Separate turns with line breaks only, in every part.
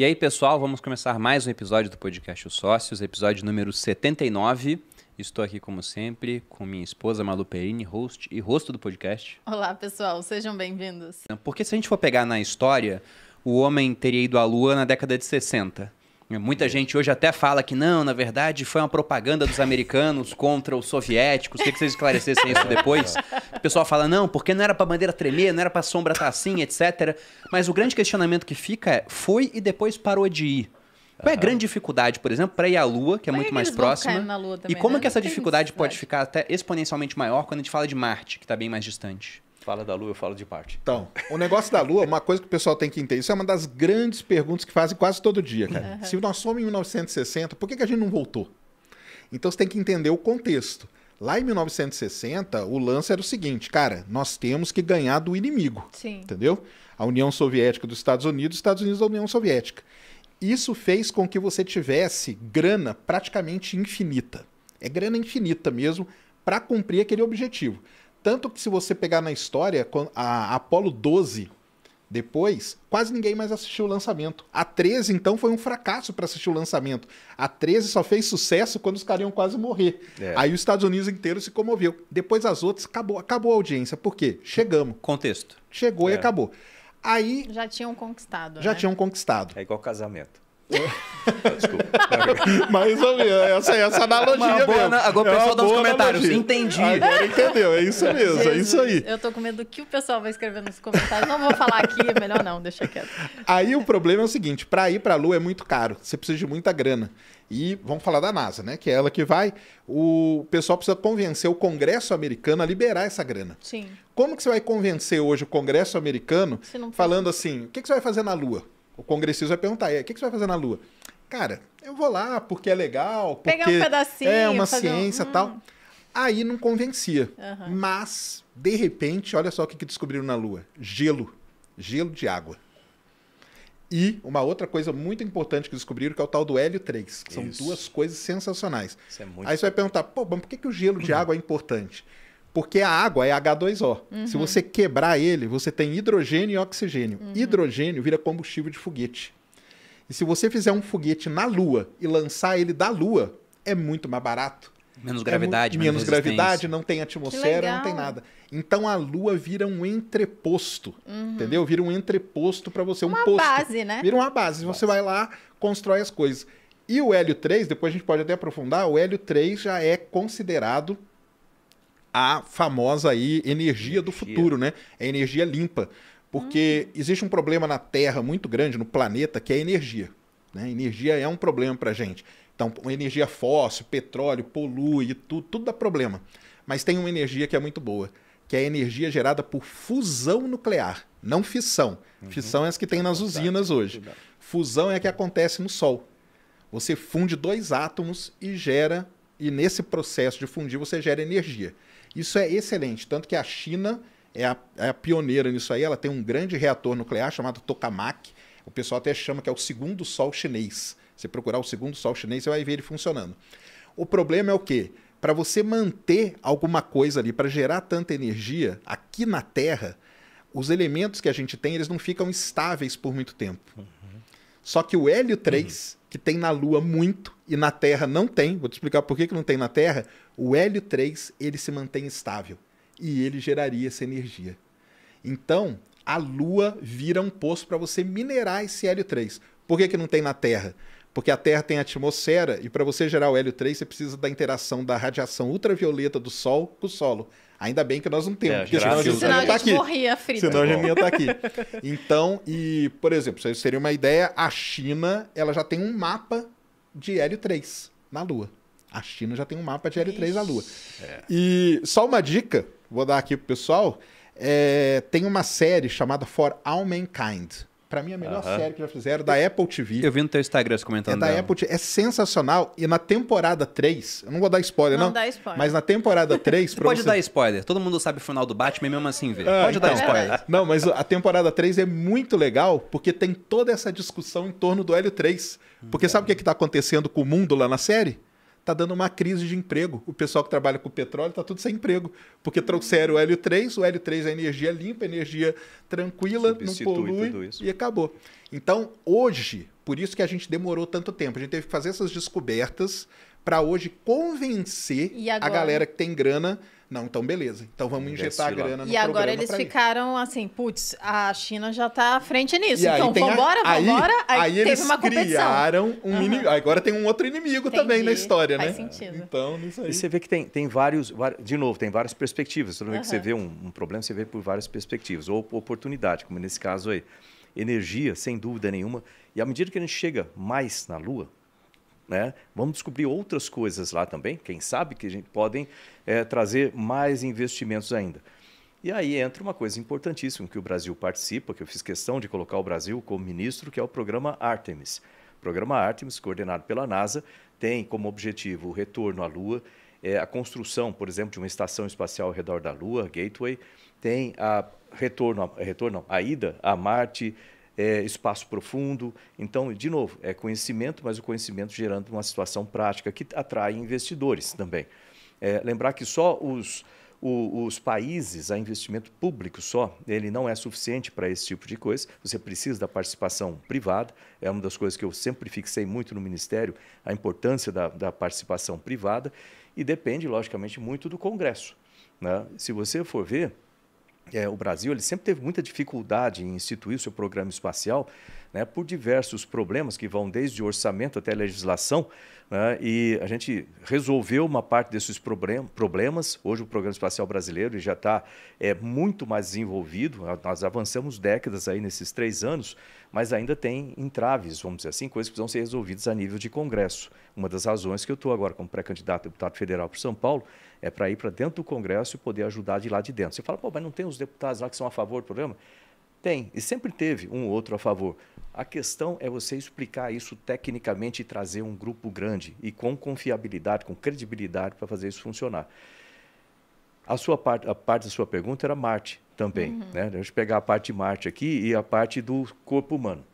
E aí, pessoal, vamos começar mais um episódio do podcast Os Sócios, episódio número 79. Estou aqui, como sempre, com minha esposa Malu Perini, host e rosto do podcast. Olá, pessoal, sejam bem-vindos. Porque se a gente for pegar na história, o homem teria ido à lua na década de 60. É, muita gente hoje até fala que não, na verdade foi uma propaganda dos americanos contra os soviéticos. Queria que vocês esclarecessem isso depois. O pessoal fala, não, porque não era pra bandeira tremer, não era pra sombra estar tá assim, etc. Mas o grande questionamento que fica é: foi e depois parou de ir. Qual é a grande dificuldade, por exemplo, para ir à Lua, que é Mas muito mais próxima? Também, e como né? é que essa dificuldade pode ficar até exponencialmente maior quando a gente fala de Marte, que está bem mais distante? Fala da Lua, eu falo de parte. Então, o negócio da Lua, uma coisa que o pessoal tem que entender, isso é uma das grandes perguntas que fazem quase todo dia, cara. Uhum. Se nós somos em 1960, por que, que a gente não voltou? Então você tem que entender o contexto. Lá em 1960, o lance era o seguinte, cara, nós temos que ganhar do inimigo. Sim. Entendeu? A União Soviética dos Estados Unidos, Estados Unidos da União Soviética. Isso fez com que você tivesse grana praticamente infinita. É grana infinita mesmo para cumprir aquele objetivo. Tanto que se você pegar na história, a Apollo 12 depois, quase ninguém mais assistiu o lançamento. A 13, então, foi um fracasso para assistir o lançamento. A 13 só fez sucesso quando os caras iam quase morrer. É. Aí os Estados Unidos inteiro se comoveu. Depois as outras, acabou, acabou a audiência. Por quê? Chegamos. Contexto. Chegou é. e acabou. Aí. Já tinham conquistado. Já né? tinham conquistado. É igual
casamento. Desculpa. Mas essa, essa analogia boa, mesmo. Agora o pessoal é dá os comentários. Analogia. Entendi. Agora entendeu, é isso mesmo, Jesus, é isso aí.
Eu tô com medo do que o pessoal vai escrever nos comentários. Não vou falar aqui, é melhor não, deixa quieto. Aí o problema é o seguinte, para ir para a Lua é muito caro, você precisa de muita grana. E vamos falar da NASA, né? Que é ela que vai. O pessoal precisa convencer o Congresso americano a liberar essa grana. Sim. Como que você vai convencer hoje o Congresso americano falando assim, o que, que você vai fazer na Lua? o congressista vai perguntar: o que, que você vai fazer na Lua? Cara, eu vou lá porque é legal, porque Pegar um pedacinho, é uma ciência um... tal. Hum. Aí não convencia. Uhum. Mas, de repente, olha só o que, descobriram na Lua: gelo. Gelo de água. E uma outra coisa muito importante que descobriram, que é o tal do hélio 3, que são duas coisas sensacionais. É Aí você vai perguntar, pô, mas por que, que o gelo de hum. água é importante? Porque a água é H2O. Uhum. Se você quebrar ele, você tem hidrogênio e oxigênio. Uhum. Hidrogênio vira combustível de foguete. E se você fizer um foguete na Lua e lançar ele da Lua, é muito mais barato. Menos é gravidade, é menos, menos gravidade, não tem atmosfera, não tem nada. Então a Lua vira um entreposto, uhum. entendeu? Vira um entreposto para você, uma um posto. Uma base, né? Vira uma base. Você vai lá, constrói as coisas. E o hélio 3, depois a gente pode até aprofundar, o hélio 3 já é considerado a famosa aí energia, energia. do futuro, né? É energia limpa. Porque hum. existe um problema na Terra muito grande, no planeta, que é a energia. Né? Energia é um problema para gente. Então, energia fóssil, petróleo, polui, tudo, tudo dá problema. Mas tem uma energia que é muito boa, que é a energia gerada por fusão nuclear, não fissão. Uhum. Fissão é as que tem é nas usinas é hoje. Fusão é a que acontece no Sol. Você funde dois átomos e gera e nesse processo de fundir você gera energia. Isso é excelente, tanto que a China é a, é a pioneira nisso aí, ela tem um grande reator nuclear chamado Tokamak, o pessoal até chama que é o segundo sol chinês. Se procurar o segundo sol chinês, você vai ver ele funcionando. O problema é o quê? Para você manter alguma coisa ali, para gerar tanta energia aqui na Terra, os elementos que a gente tem, eles não ficam estáveis por muito tempo. Uhum. Só que o hélio 3, uhum que tem na Lua muito e na Terra não tem. Vou te explicar por que, que não tem na Terra. O hélio 3 ele se mantém estável e ele geraria essa energia. Então, a Lua vira um poço para você minerar esse hélio 3. Por que, que não tem na Terra? Porque a Terra tem atmosfera e para você gerar o hélio 3 você precisa da interação da radiação ultravioleta do Sol com o solo. Ainda bem que nós não temos, é, porque senão a gente, tá senão a gente, a gente morria frito. Senão a gente ia estar tá aqui. Então, e, por exemplo, vocês seria uma ideia, a China ela já tem um mapa de hélio 3 na Lua. A China já tem um mapa de hélio 3 na Lua. É. E só uma dica, vou dar aqui pro pessoal, é, tem uma série chamada For All Mankind. Pra mim, a melhor série que já fizeram, da Apple TV. Eu vi no teu Instagram comentando. É da dela. Apple TV. É sensacional. E na temporada 3, eu não vou dar spoiler, não. Não dá spoiler. Mas na temporada 3. pode você... dar spoiler. Todo mundo sabe o final do Batman, mesmo assim, vê Ah, pode então. dar spoiler. É. Não, mas a temporada 3 é muito legal, porque tem toda essa discussão em torno do Hélio 3. Porque sabe o que, é está acontecendo com o mundo lá na série? tá dando uma crise de emprego. O pessoal que trabalha com petróleo tá tudo sem emprego, porque trouxeram o hélio 3, o hélio 3 é energia limpa, energia tranquila, Substitui não polui e acabou. Então, hoje, por isso que a gente demorou tanto tempo, a gente teve que fazer essas descobertas para hoje convencer a galera que tem grana. Não, então beleza. Então vamos injetar a grana no E agora eles ficaram assim, putz, a China já tá à frente nisso. E então vambora, a... vambora. Aí, aí teve eles uma criaram
um uhum. inimigo. Agora tem um outro inimigo Entendi. também na história, Faz né? Faz
sentido. Então, isso aí. E você
vê que tem, tem vários, de novo, tem várias perspectivas. Toda vez uhum. que você vê um, um, problema, você vê por várias perspectivas. Ou oportunidade, como nesse caso aí. Energia, sem dúvida nenhuma. E à medida que a gente chega mais na Lua, né? Vamos descobrir outras coisas lá também, quem sabe que a gente podem é, trazer mais investimentos ainda. E aí entra uma coisa importantíssima que o Brasil participa, que eu fiz questão de colocar o Brasil como ministro, que é o programa Artemis. O programa Artemis, coordenado pela NASA, tem como objetivo o retorno à Lua, é, a construção, por exemplo, de uma estação espacial ao redor da Lua, Gateway, tem a retorno, a, retorno, a ida a Marte, é, espaço profundo. Então, de novo, é conhecimento, mas o conhecimento gerando uma situação prática que atrai investidores também. É, lembrar que só os, o, os países, a investimento público só, ele não é suficiente para esse tipo de coisa. Você precisa da participação privada. É uma das coisas que eu sempre fixei muito no Ministério, a importância da, da participação privada. E depende, logicamente, muito do Congresso. Né? Se você for ver, é, o Brasil ele sempre teve muita dificuldade em instituir o seu programa espacial, né, por diversos problemas que vão desde o orçamento até a legislação. Né, e a gente resolveu uma parte desses problem problemas. Hoje, o programa espacial brasileiro já está é, muito mais desenvolvido. Nós avançamos décadas aí nesses três anos, mas ainda tem entraves, vamos dizer assim, coisas que precisam ser resolvidas a nível de Congresso. Uma das razões que eu estou agora como pré-candidato a deputado federal por São Paulo é para ir para dentro do Congresso e poder ajudar de lá de dentro. Você fala, pô, mas não tem os deputados lá que são a favor do programa? Tem, e sempre teve um ou outro a favor. A questão é você explicar isso tecnicamente e trazer um grupo grande e com confiabilidade, com credibilidade para fazer isso funcionar. A sua parte, a parte da sua pergunta era Marte também, uhum. né? A gente pegar a parte de Marte aqui e a parte do corpo humano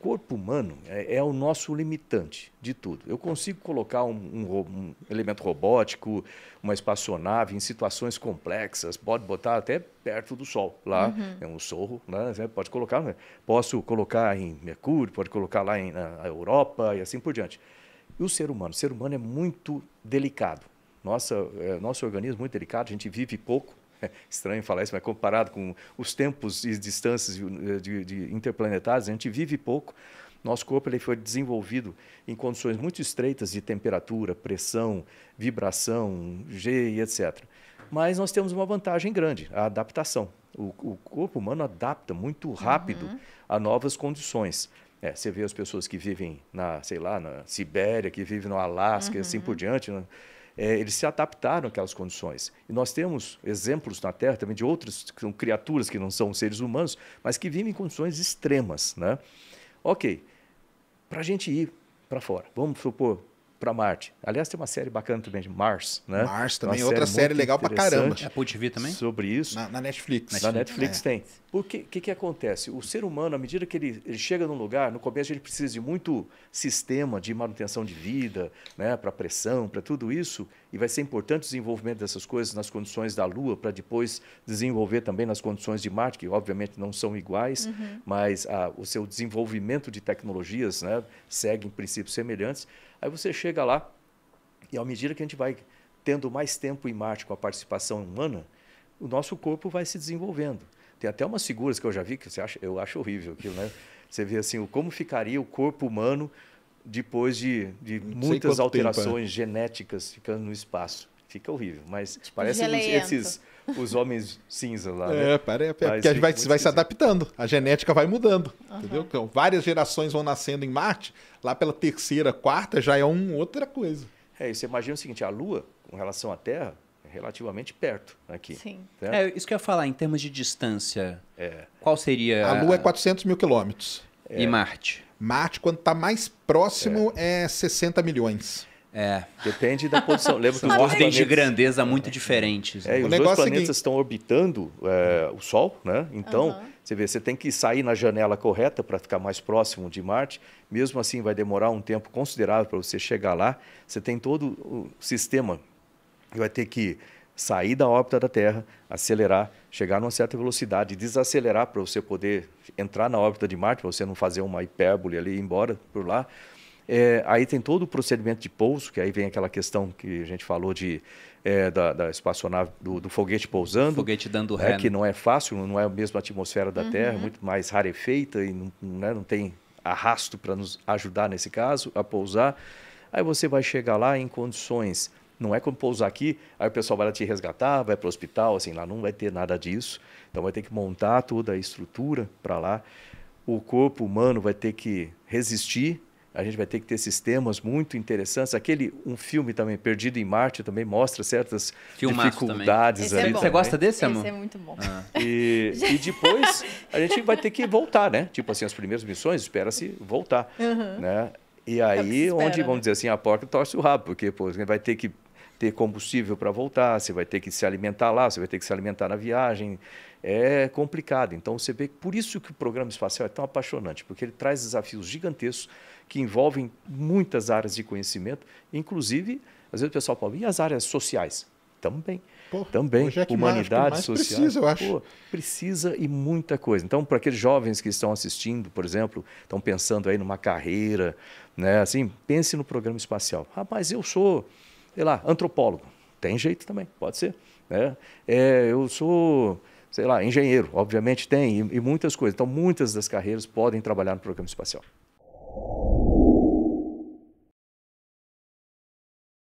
corpo humano é, é, o nosso limitante de tudo. Eu consigo colocar um, um, um, elemento robótico, uma espaçonave em situações complexas, pode botar até perto do Sol, lá uhum. é um sorro, né? pode colocar, né, posso colocar em Mercúrio, pode colocar lá em, na Europa e assim por diante. E o ser humano? O ser humano é muito delicado. Nossa, é, nosso organismo é muito delicado, a gente vive pouco, é estranho falar isso, mas comparado com os tempos e distâncias de, de interplanetárias, a gente vive pouco. Nosso corpo ele foi desenvolvido em condições muito estreitas de temperatura, pressão, vibração, G e etc. Mas nós temos uma vantagem grande, a adaptação. O, o corpo humano adapta muito rápido uhum. a novas condições. É, você vê as pessoas que vivem na, sei lá, na Sibéria, que vivem no Alasca uhum. e assim uhum. por diante. Né? é, eles se adaptaram àquelas condições. E nós temos exemplos na Terra também de outras que são criaturas que não são seres humanos, mas que vivem em condições extremas. Né? Ok, para a gente ir para fora, vamos supor, para Marte. Aliás, tem uma série bacana também de Mars, né? Mars também, uma é outra série, série legal para caramba. É
Apple também? Sobre isso. Na, na Netflix. Netflix. Na Netflix é. tem.
O que, que, que, acontece? O ser humano, à medida que ele, ele chega num lugar, no começo ele precisa de muito sistema de manutenção de vida, né? Para pressão, para tudo isso. E vai ser importante o desenvolvimento dessas coisas nas condições da Lua, para depois desenvolver também nas condições de Marte, que obviamente não são iguais, uhum. mas a, ah, o seu desenvolvimento de tecnologias né, segue em princípios semelhantes. Aí você chega lá e à medida que a gente vai tendo mais tempo em Marte com a participação humana, o nosso corpo vai se desenvolvendo. Tem até umas figuras que eu já vi que você acha, eu acho horrível aquilo, né? Você vê assim, como ficaria o corpo humano depois de, de muitas é? alterações tempo, né? genéticas ficando no espaço. Fica horrível, mas tipo parece uns, esses então os homens cinza lá. Né? É, pare, é porque a gente vai, vai
se adaptando, a genética vai mudando, uhum. entendeu? Então, várias gerações vão nascendo em
Marte, lá pela terceira, quarta já é um, outra coisa. É, e você imagina o seguinte, a Lua, com relação à Terra, é relativamente perto aqui. Sim. Né? É, isso que eu ia falar, em termos de
distância, é. qual seria... A Lua é 400 mil quilômetros. É. E Marte? Marte, quando está mais próximo, é. é 60 milhões. É.
Depende da posição. Lembra São que ordens planetas... de grandeza muito diferentes. É, né? É, os dois planetas estão orbitando é, o Sol, né? Então, você vê, você tem que sair na janela correta para ficar mais próximo de Marte. Mesmo assim, vai demorar um tempo considerável para você chegar lá. Você tem todo o sistema que vai ter que sair da órbita da Terra, acelerar, chegar numa certa velocidade, desacelerar para você poder entrar na órbita de Marte, para você não fazer uma hipérbole ali e ir embora por lá. É, aí tem todo o procedimento de pouso, que aí vem aquela questão que a gente falou de é, da, da, espaçonave, do, do, foguete pousando. Foguete dando né, ré. É, que né? não é fácil, não é a mesma atmosfera da uhum. Terra, muito mais rarefeita e não, né, não tem arrasto para nos ajudar nesse caso a pousar. Aí você vai chegar lá em condições. Não é como pousar aqui, aí o pessoal vai lá te resgatar, vai para o hospital, assim, lá não vai ter nada disso. Então vai ter que montar toda a estrutura para lá. O corpo humano vai ter que resistir a gente vai ter que ter sistemas muito interessantes. Aquele um filme também, Perdido em Marte, também mostra certas Filmaço dificuldades é ali. É Você gosta né? desse, amor? Esse é muito bom. Ah. E, e, depois a gente vai ter que voltar, né? Tipo assim, as primeiras missões, espera-se voltar, uhum. né? E é aí, onde, vamos né? dizer assim, a porta torce o rabo, porque pô, vai ter que ter combustível para voltar, você vai ter que se alimentar lá, você vai ter que se alimentar na viagem. É complicado. Então, você vê que por isso que o programa espacial é tão apaixonante, porque ele traz desafios gigantescos que envolvem muitas áreas de conhecimento, inclusive, às vezes o pessoal fala, e as áreas sociais? Também. Pô, também, é humanidade mais, mais social. Precisa, eu acho. Pô, precisa e muita coisa. Então, para aqueles jovens que estão assistindo, por exemplo, estão pensando aí numa carreira, né? Assim, pense no programa espacial. Ah, mas eu sou, sei lá, antropólogo. Tem jeito também, pode ser. Né? É, eu sou, sei lá, engenheiro, obviamente tem, e, e muitas coisas. Então, muitas das carreiras podem trabalhar no programa espacial.